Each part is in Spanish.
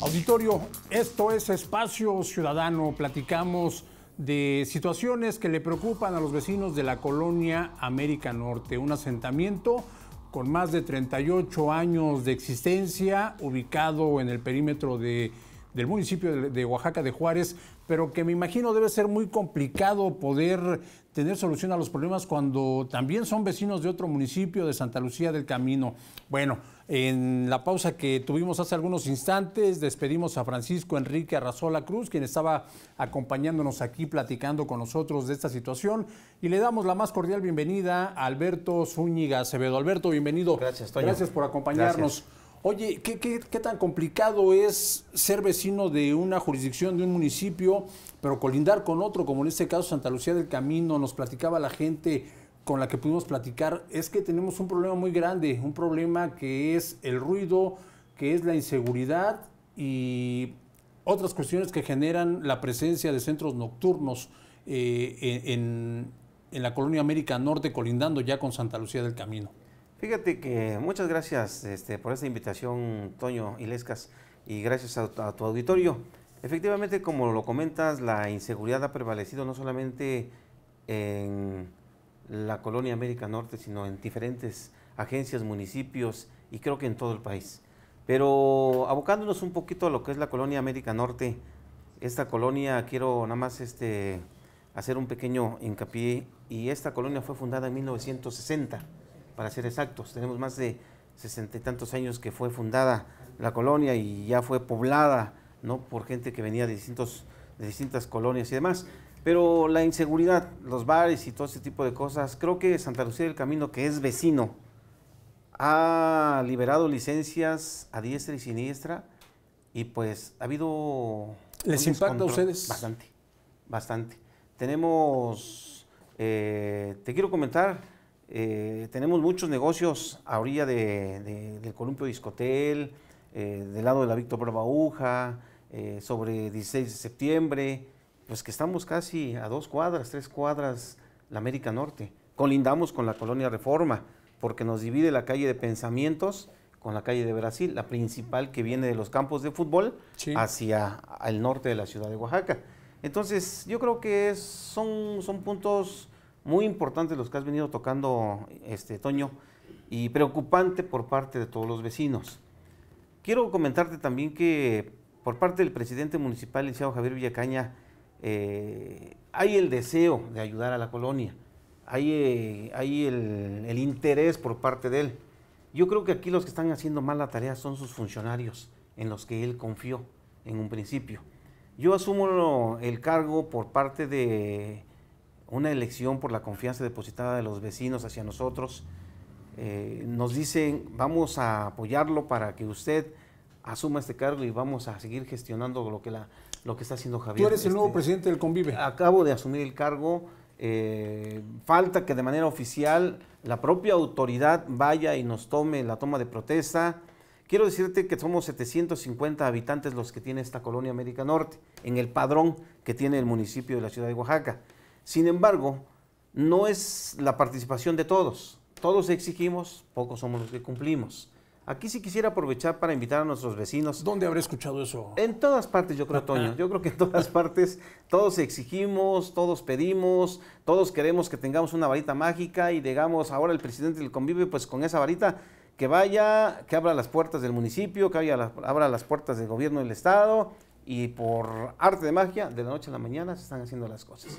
Auditorio, esto es Espacio Ciudadano. Platicamos de situaciones que le preocupan a los vecinos de la colonia América Norte, un asentamiento con más de 38 años de existencia, ubicado en el perímetro de del municipio de, Oaxaca de Juárez, pero que me imagino debe ser muy complicado poder tener solución a los problemas cuando también son vecinos de otro municipio, de Santa Lucía del Camino. Bueno, en la pausa que tuvimos hace algunos instantes, despedimos a Francisco Enrique Arrazola Cruz, quien estaba acompañándonos aquí platicando con nosotros de esta situación, y le damos la más cordial bienvenida a Alberto Zúñiga Acevedo. Alberto, bienvenido. Gracias, Gracias por acompañarnos. Oye, ¿qué, tan complicado es ser vecino de una jurisdicción, de un municipio, pero colindar con otro, como en este caso Santa Lucía del Camino, nos platicaba la gente con la que pudimos platicar, es que tenemos un problema muy grande, un problema que es el ruido, que es la inseguridad y otras cuestiones que generan la presencia de centros nocturnos eh, en la colonia América Norte, colindando ya con Santa Lucía del Camino. Fíjate que muchas gracias este, por esta invitación, Toño Ilescas, y gracias a, tu auditorio. Efectivamente, como lo comentas, la inseguridad ha prevalecido no solamente en la colonia América Norte, sino en diferentes agencias, municipios y creo que en todo el país. Pero abocándonos un poquito a lo que es la colonia América Norte, esta colonia quiero nada más este, hacer un pequeño hincapié y esta colonia fue fundada en 1960 para ser exactos. Tenemos más de sesenta y tantos años que fue fundada la colonia y ya fue poblada ¿no? por gente que venía de, distintos, de distintas colonias y demás. Pero la inseguridad, los bares y todo ese tipo de cosas, creo que Santa Lucía del Camino, que es vecino, ha liberado licencias a diestra y siniestra y pues ha habido... ¿Les impacta a ustedes? Bastante, bastante. Tenemos, eh, te quiero comentar, eh, tenemos muchos negocios a orilla de, del columpio Discotel, eh, del lado de la Víctor Uja eh, sobre 16 de septiembre, pues que estamos casi a dos cuadras, tres cuadras, la América Norte. Colindamos con la colonia Reforma, porque nos divide la calle de Pensamientos con la calle de Brasil, la principal que viene de los campos de fútbol hacia el norte de la ciudad de Oaxaca. Entonces, yo creo que son, son puntos muy importante los que has venido tocando, este, Toño, y preocupante por parte de todos los vecinos. Quiero comentarte también que por parte del presidente municipal, licenciado Javier Villacaña, eh, hay el deseo de ayudar a la colonia, hay, eh, hay el, el, interés por parte de él. Yo creo que aquí los que están haciendo mal la tarea son sus funcionarios, en los que él confió en un principio. Yo asumo el cargo por parte de una elección por la confianza depositada de los vecinos hacia nosotros. Eh, nos dicen, vamos a apoyarlo para que usted asuma este cargo y vamos a seguir gestionando lo que, lo que está haciendo Javier. Tú eres el nuevo este, presidente del Convive. Acabo de asumir el cargo. Eh, falta que de manera oficial la propia autoridad vaya y nos tome la toma de protesta. Quiero decirte que somos 750 habitantes los que tiene esta colonia América Norte, en el padrón que tiene el municipio de la ciudad de Oaxaca. Sin embargo, no es la participación de todos. Todos exigimos, pocos somos los que cumplimos. Aquí sí quisiera aprovechar para invitar a nuestros vecinos. ¿Dónde habré escuchado eso? En todas partes, yo creo, Toño. Yo creo que en todas partes todos exigimos, todos pedimos, todos queremos que tengamos una varita mágica y digamos ahora el presidente del convive, pues con esa varita que vaya, que abra las puertas del municipio, que abra las puertas del gobierno del estado y por arte de magia, de la noche a la mañana se están haciendo las cosas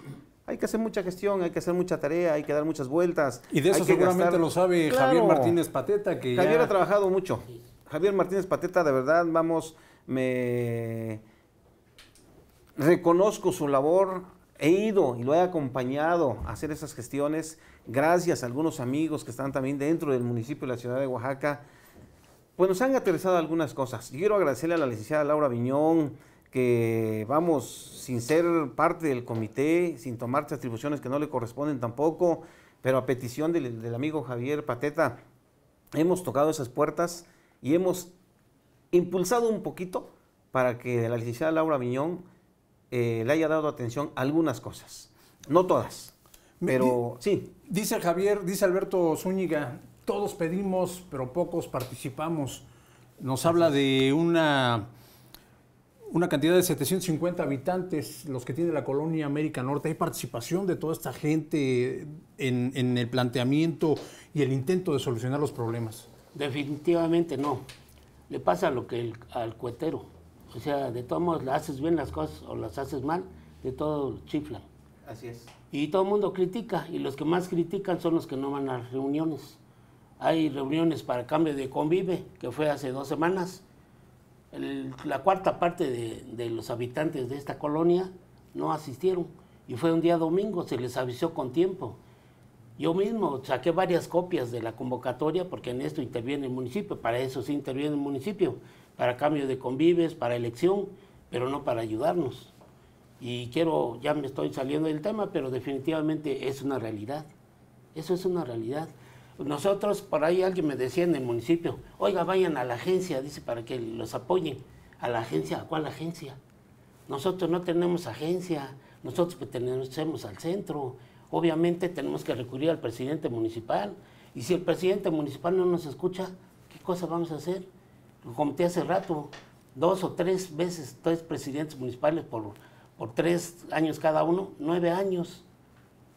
hay que hacer mucha gestión, hay que hacer mucha tarea, hay que dar muchas vueltas. Y de eso seguramente lo sabe Javier Martínez Pateta. que Javier ha trabajado mucho. Javier Martínez Pateta, de verdad, vamos, me reconozco su labor, he ido y lo he acompañado a hacer esas gestiones, gracias a algunos amigos que están también dentro del municipio de la ciudad de Oaxaca, pues nos han aterrizado algunas cosas. quiero agradecerle a la licenciada Laura Viñón, que vamos sin ser parte del comité, sin tomarse atribuciones que no le corresponden tampoco, pero a petición del, amigo Javier Pateta, hemos tocado esas puertas y hemos impulsado un poquito para que la licenciada Laura Viñón eh, le haya dado atención a algunas cosas, no todas, pero sí. Dice Javier, dice Alberto Zúñiga, todos pedimos, pero pocos participamos. Nos habla de una una cantidad de 750 habitantes, los que tiene la colonia América Norte. ¿Hay participación de toda esta gente en, el planteamiento y el intento de solucionar los problemas? Definitivamente no. Le pasa lo que al cuetero. O sea, de todos modos, haces bien las cosas o las haces mal, de todo chiflan. Así es. Y todo el mundo critica, y los que más critican son los que no van a reuniones. Hay reuniones para cambio de convive, que fue hace dos semanas, la cuarta parte de, de, los habitantes de esta colonia no asistieron. Y fue un día domingo, se les avisó con tiempo. Yo mismo saqué varias copias de la convocatoria porque en esto interviene el municipio, para eso sí interviene el municipio, para cambio de convives, para elección, pero no para ayudarnos. Y quiero, ya me estoy saliendo del tema, pero definitivamente es una realidad. Eso es una realidad. Nosotros, por ahí alguien me decía en el municipio, oiga, vayan a la agencia, dice, para que los apoyen. ¿A la agencia? ¿A cuál agencia? Nosotros no tenemos agencia, nosotros pertenecemos al centro. Obviamente tenemos que recurrir al presidente municipal. Y si el presidente municipal no nos escucha, ¿qué cosa vamos a hacer? Lo te hace rato, dos o tres veces, tres presidentes municipales por, por tres años cada uno, nueve años,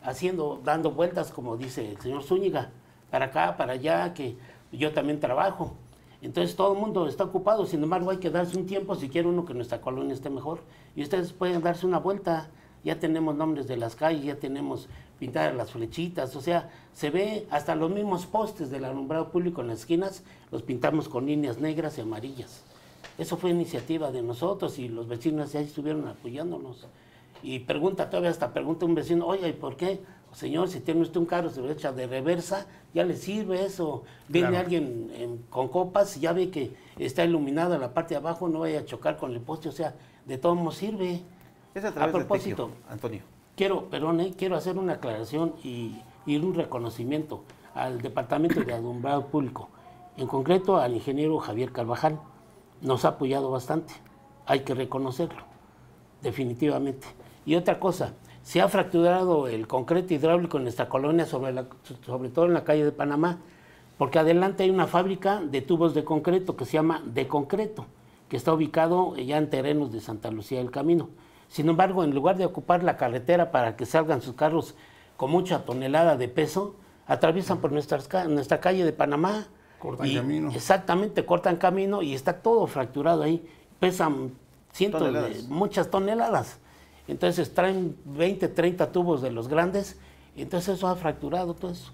haciendo, dando vueltas, como dice el señor Zúñiga para acá, para allá, que yo también trabajo. Entonces todo el mundo está ocupado, sin embargo hay que darse un tiempo si quiere uno que nuestra colonia esté mejor. Y ustedes pueden darse una vuelta, ya tenemos nombres de las calles, ya tenemos pintadas las flechitas, o sea, se ve hasta los mismos postes del alumbrado público en las esquinas, los pintamos con líneas negras y amarillas. Eso fue iniciativa de nosotros y los vecinos ahí estuvieron apoyándonos. Y pregunta todavía hasta pregunta un vecino, oye, ¿y por qué señor, si tiene usted un carro se lo echa de reversa, ya le sirve eso. Viene alguien con copas y ya ve que está iluminada la parte de abajo, no vaya a chocar con el poste, o sea, de todo modo sirve. a, propósito, Antonio. Quiero, perdón, eh, quiero hacer una aclaración y, un reconocimiento al Departamento de Alumbrado Público, en concreto al ingeniero Javier Carvajal. Nos ha apoyado bastante, hay que reconocerlo, definitivamente. Y otra cosa, se ha fracturado el concreto hidráulico en nuestra colonia, sobre, todo en la calle de Panamá, porque adelante hay una fábrica de tubos de concreto que se llama De Concreto, que está ubicado ya en terrenos de Santa Lucía del Camino. Sin embargo, en lugar de ocupar la carretera para que salgan sus carros con mucha tonelada de peso, atraviesan por nuestra calle de Panamá. Cortan camino. Exactamente, cortan camino y está todo fracturado ahí. Pesan cientos de muchas toneladas. Entonces traen 20, 30 tubos de los grandes, y entonces eso ha fracturado todo eso.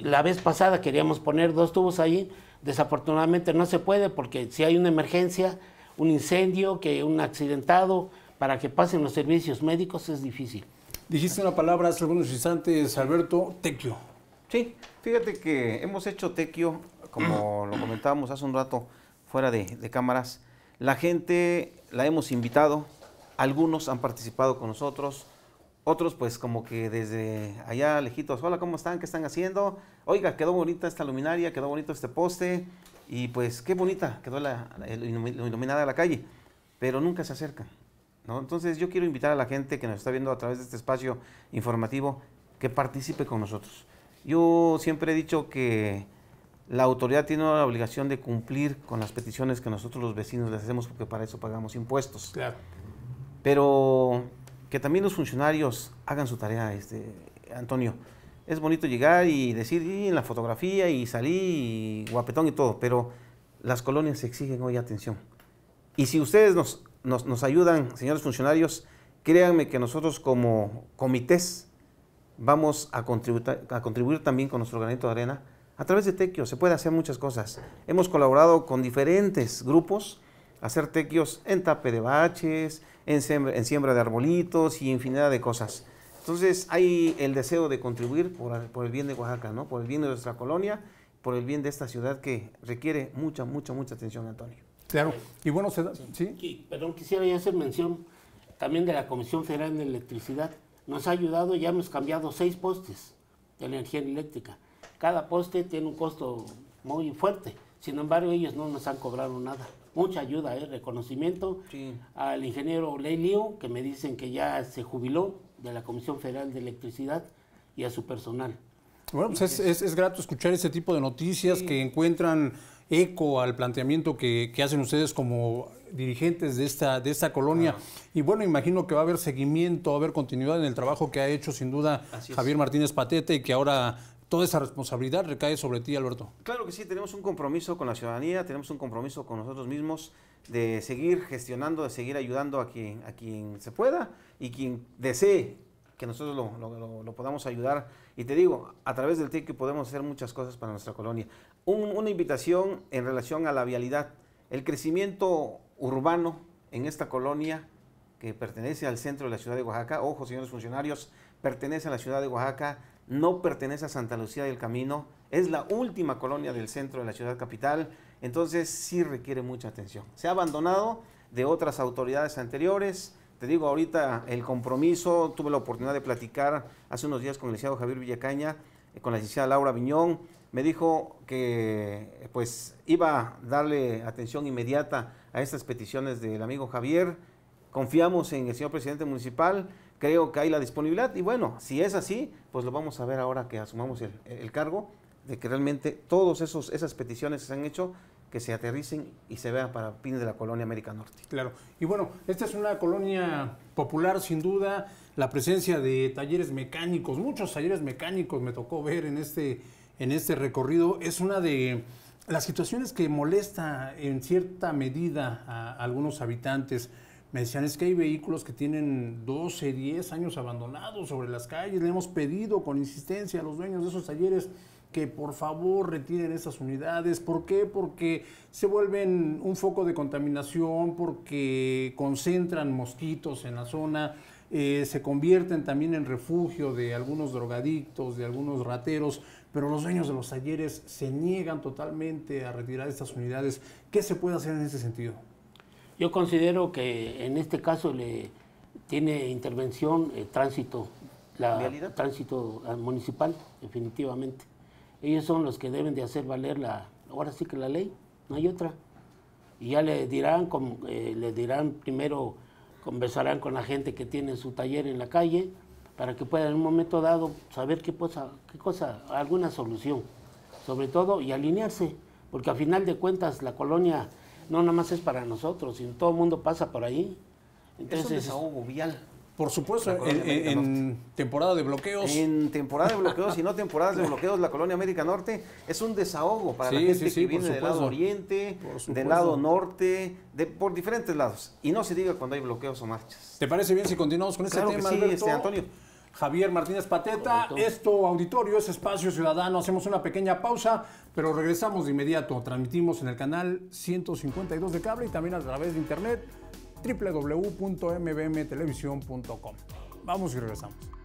La vez pasada queríamos poner dos tubos ahí, desafortunadamente no se puede porque si hay una emergencia, un incendio, que un accidentado, para que pasen los servicios médicos es difícil. Dijiste una palabra hace algunos instantes, Alberto, tequio. Sí, fíjate que hemos hecho tequio, como lo comentábamos hace un rato, fuera de cámaras. La gente la hemos invitado, algunos han participado con nosotros, otros pues como que desde allá lejitos, hola, ¿cómo están? ¿Qué están haciendo? Oiga, quedó bonita esta luminaria, quedó bonito este poste y pues qué bonita quedó la, iluminada iluminada la calle, pero nunca se acercan. ¿no? Entonces yo quiero invitar a la gente que nos está viendo a través de este espacio informativo que participe con nosotros. Yo siempre he dicho que la autoridad tiene la obligación de cumplir con las peticiones que nosotros los vecinos les hacemos porque para eso pagamos impuestos. Claro. Pero que también los funcionarios hagan su tarea, este, Antonio. Es bonito llegar y decir, y en la fotografía y salí, y guapetón y todo, pero las colonias exigen hoy atención. Y si ustedes nos, nos, ayudan, señores funcionarios, créanme que nosotros como comités vamos a contribuir, a contribuir también con nuestro granito de arena. A través de Tequio se puede hacer muchas cosas. Hemos colaborado con diferentes grupos hacer tequios en tape de baches, en siembra, en siembra de arbolitos y infinidad de cosas. Entonces hay el deseo de contribuir por, por, el bien de Oaxaca, ¿no? por el bien de nuestra colonia, por el bien de esta ciudad que requiere mucha, mucha, mucha atención, Antonio. Claro, y bueno, se sí. ¿sí? Perdón, quisiera hacer mención también de la Comisión Federal de Electricidad. Nos ha ayudado, ya hemos cambiado seis postes de energía eléctrica. Cada poste tiene un costo muy fuerte, sin embargo ellos no nos han cobrado nada mucha ayuda, eh, reconocimiento al ingeniero Ley que me dicen que ya se jubiló de la Comisión Federal de Electricidad y a su personal. Bueno, pues es, grato escuchar este tipo de noticias que encuentran eco al planteamiento que, hacen ustedes como dirigentes de esta, de esta colonia. Y bueno, imagino que va a haber seguimiento, va a haber continuidad en el trabajo que ha hecho sin duda Javier Martínez Patete y que ahora toda esa responsabilidad recae sobre ti, Alberto. Claro que sí, tenemos un compromiso con la ciudadanía, tenemos un compromiso con nosotros mismos de seguir gestionando, de seguir ayudando a quien, a quien se pueda y quien desee que nosotros lo, podamos ayudar. Y te digo, a través del TIC podemos hacer muchas cosas para nuestra colonia. una invitación en relación a la vialidad. El crecimiento urbano en esta colonia que pertenece al centro de la ciudad de Oaxaca, ojo señores funcionarios, pertenece a la ciudad de Oaxaca, no pertenece a Santa Lucía del Camino, es la última colonia del centro de la ciudad capital, entonces sí requiere mucha atención. Se ha abandonado de otras autoridades anteriores. Te digo, ahorita el compromiso, tuve la oportunidad de platicar hace unos días con el licenciado Javier Villacaña, eh, con la licenciada Laura Viñón, me dijo que eh, pues iba a darle atención inmediata a estas peticiones del amigo Javier. Confiamos en el señor presidente municipal creo que hay la disponibilidad y bueno, si es así, pues lo vamos a ver ahora que asumamos el, el cargo, de que realmente todas esas peticiones se han hecho que se aterricen y se vean para fin de la colonia América Norte. Claro. Y bueno, esta es una colonia popular, sin duda, la presencia de talleres mecánicos, muchos talleres mecánicos me tocó ver en este, en este recorrido, es una de las situaciones que molesta en cierta medida a algunos habitantes me decían, es que hay vehículos que tienen 12, 10 años abandonados sobre las calles, le hemos pedido con insistencia a los dueños de esos talleres que por favor retiren esas unidades. ¿Por qué? Porque se vuelven un foco de contaminación, porque concentran mosquitos en la zona, eh, se convierten también en refugio de algunos drogadictos, de algunos rateros, pero los dueños de los talleres se niegan totalmente a retirar estas unidades. ¿Qué se puede hacer en ese sentido? Yo considero que en este caso le tiene intervención eh, tránsito, la tránsito ah, municipal, definitivamente. Ellos son los que deben de hacer valer la, ahora sí que la ley, no hay otra. Y ya le dirán, como eh, le dirán primero, conversarán con la gente que tiene su taller en la calle para que pueda en un momento dado saber qué cosa, qué cosa, alguna solución, sobre todo y alinearse, porque a final de cuentas la colonia no nada más es para nosotros, y todo el mundo pasa por ahí. Entonces, es un desahogo vial. Por supuesto, en, temporada de bloqueos. En temporada de bloqueos y no temporadas de bloqueos, la colonia América Norte es un desahogo para la gente que viene del lado oriente, del lado norte, de, por diferentes lados. Y no se diga cuando hay bloqueos o marchas. ¿Te parece bien si continuamos con este tema, este, Antonio? Javier Martínez Pateta. Esto, auditorio, es Espacio Ciudadano. Hacemos una pequeña pausa, pero regresamos de inmediato. Transmitimos en el canal 152 de cable y también a través de internet www.mbmtelevision.com Vamos y regresamos.